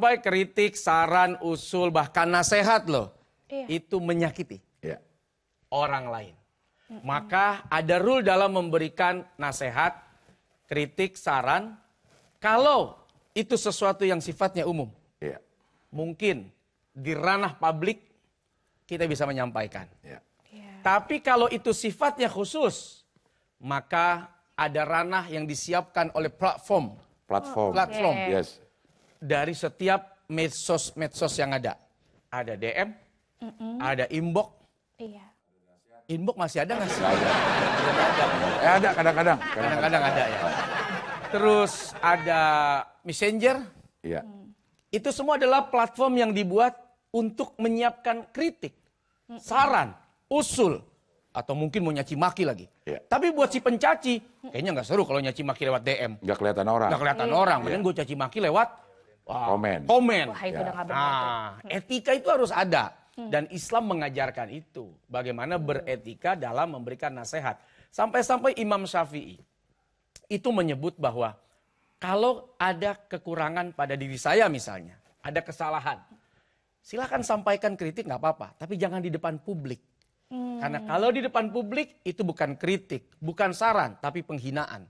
sampai kritik, saran, usul, bahkan nasihat loh. Iya. Itu menyakiti iya. orang lain. Maka ada rule dalam memberikan nasihat, kritik, saran. Kalau itu sesuatu yang sifatnya umum. Iya. Mungkin di ranah publik kita bisa menyampaikan. Iya. iya. Tapi kalau itu sifatnya khusus, maka ada ranah yang disiapkan oleh platform. Platform. Platform. Yes dari setiap medsos-medsos yang ada. Ada DM, mm -mm. ada inbox. Iya. Inbox masih ada nggak sih? Ada. Eh, ada kadang-kadang. Kadang-kadang ada ya. Terus ada Messenger. Iya. Hmm. Itu semua adalah platform yang dibuat untuk menyiapkan kritik, saran, usul, atau mungkin mau nyaci maki lagi. Ya. Tapi buat si pencaci, kayaknya nggak seru kalau nyaci maki lewat DM. Nggak kelihatan orang. Nggak kelihatan ya. orang. Mending ya. gue caci maki lewat komen. Komen. Wah, itu ya. Nah, etika itu harus ada hmm. dan Islam mengajarkan itu bagaimana hmm. beretika dalam memberikan nasihat. Sampai-sampai Imam Syafi'i itu menyebut bahwa kalau ada kekurangan pada diri saya misalnya, ada kesalahan, silakan sampaikan kritik nggak apa-apa, tapi jangan di depan publik. Hmm. Karena kalau di depan publik itu bukan kritik, bukan saran, tapi penghinaan.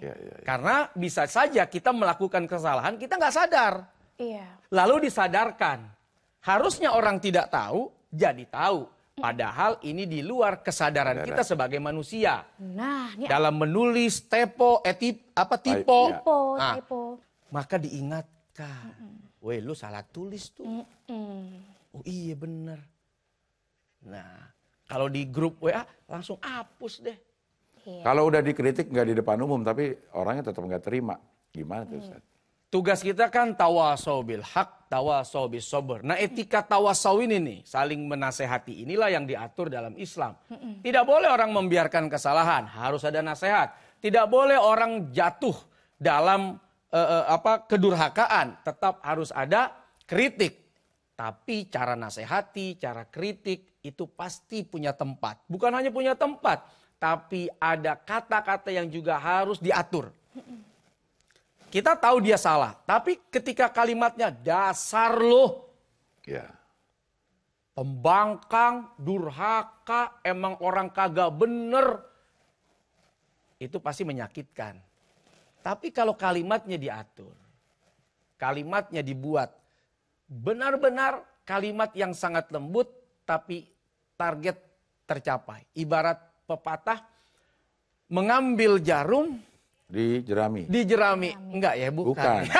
Yeah, yeah, yeah. Ya. Karena bisa saja kita melakukan kesalahan, kita nggak sadar. Yeah. Lalu disadarkan. Harusnya orang tidak tahu, jadi tahu. Padahal ini di luar kesadaran Benar. kita sebagai manusia. Nah, ini dalam menulis tepo, etip, eh, apa tipo, iya. tipo, nah, tipo. maka diingatkan. Mm -mm. Weh, lu salah tulis tuh. Mm -mm. Oh iya bener. Nah, kalau di grup WA langsung hapus deh. Iya. Kalau udah dikritik nggak di depan umum tapi orangnya tetap nggak terima. Gimana tuh iya. Ustaz? Tugas kita kan tawasau bil hak, tawasau bis sober. Nah etika tawasau ini nih, saling menasehati inilah yang diatur dalam Islam. Tidak boleh orang membiarkan kesalahan, harus ada nasihat. Tidak boleh orang jatuh dalam uh, uh, apa kedurhakaan, tetap harus ada kritik. Tapi cara nasehati cara kritik itu pasti punya tempat. Bukan hanya punya tempat, tapi ada kata-kata yang juga harus diatur. Kita tahu dia salah, tapi ketika kalimatnya dasar loh. Ya. Pembangkang, durhaka, emang orang kagak bener. Itu pasti menyakitkan. Tapi kalau kalimatnya diatur, kalimatnya dibuat benar-benar kalimat yang sangat lembut tapi target tercapai. Ibarat pepatah mengambil jarum di jerami. Di jerami. Enggak ya, bukan. Bukan.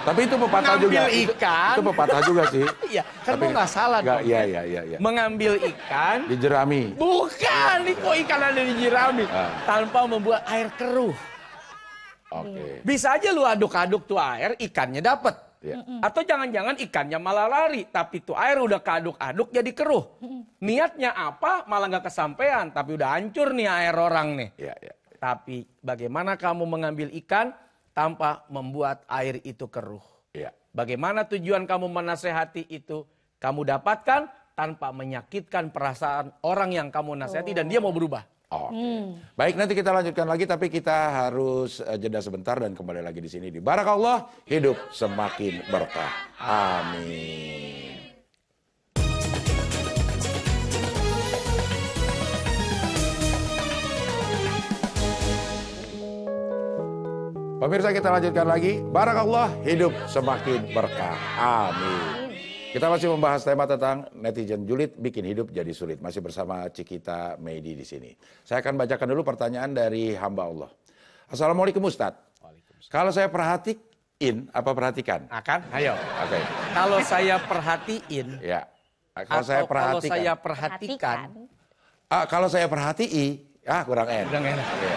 Tapi itu pepatah Mengambil juga. ikan. Itu, itu pepatah juga sih. Iya, kan Tapi, enggak salah enggak, dong. Iya, iya, iya, iya. Mengambil ikan. Di jerami. Bukan, ya, kok ikan ada di jerami. Ah. Tanpa membuat air keruh. Oke. Okay. Bisa aja lu aduk-aduk tuh air, ikannya dapet Ya. Mm -mm. Atau jangan-jangan ikannya malah lari, tapi tuh air udah keaduk-aduk jadi keruh. Niatnya apa malah nggak kesampaian, tapi udah hancur nih air orang nih. Ya, ya. Tapi bagaimana kamu mengambil ikan tanpa membuat air itu keruh? Ya. Bagaimana tujuan kamu menasehati itu? Kamu dapatkan tanpa menyakitkan perasaan orang yang kamu nasihati oh. dan dia mau berubah. Oke. Okay. Hmm. Baik, nanti kita lanjutkan lagi tapi kita harus eh, jeda sebentar dan kembali lagi di sini di Barakallah hidup semakin berkah. Amin. Pemirsa kita lanjutkan lagi. Barakallah hidup semakin berkah. Amin. Kita masih membahas tema tentang netizen julid bikin hidup jadi sulit. Masih bersama Cikita Meidi di sini. Saya akan bacakan dulu pertanyaan dari hamba Allah. Assalamualaikum Ustaz. Kalau saya perhatiin apa perhatikan? Akan, ayo. Oke. Okay. Kalau saya perhatiin. Ya. Kalau saya perhatikan. Kalau saya perhatikan. Ah, kalau saya perhatiin. ah kurang enak. Kurang enak. Okay.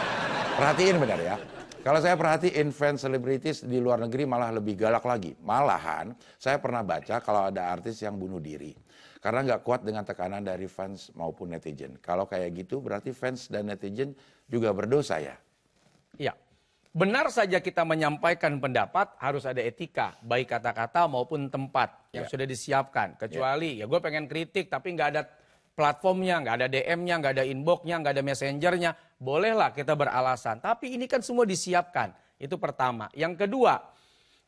Perhatiin benar ya. Kalau saya perhati, fans selebritis di luar negeri malah lebih galak lagi. Malahan saya pernah baca kalau ada artis yang bunuh diri. Karena nggak kuat dengan tekanan dari fans maupun netizen. Kalau kayak gitu berarti fans dan netizen juga berdosa ya? Iya. Benar saja kita menyampaikan pendapat harus ada etika. Baik kata-kata maupun tempat yang ya. sudah disiapkan. Kecuali iya. ya, ya gue pengen kritik tapi nggak ada platformnya, nggak ada DM-nya, nggak ada inbox-nya, nggak ada messengernya, bolehlah kita beralasan. Tapi ini kan semua disiapkan. Itu pertama. Yang kedua,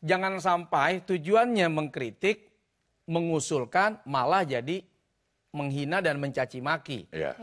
jangan sampai tujuannya mengkritik, mengusulkan, malah jadi menghina dan mencaci maki. Yeah.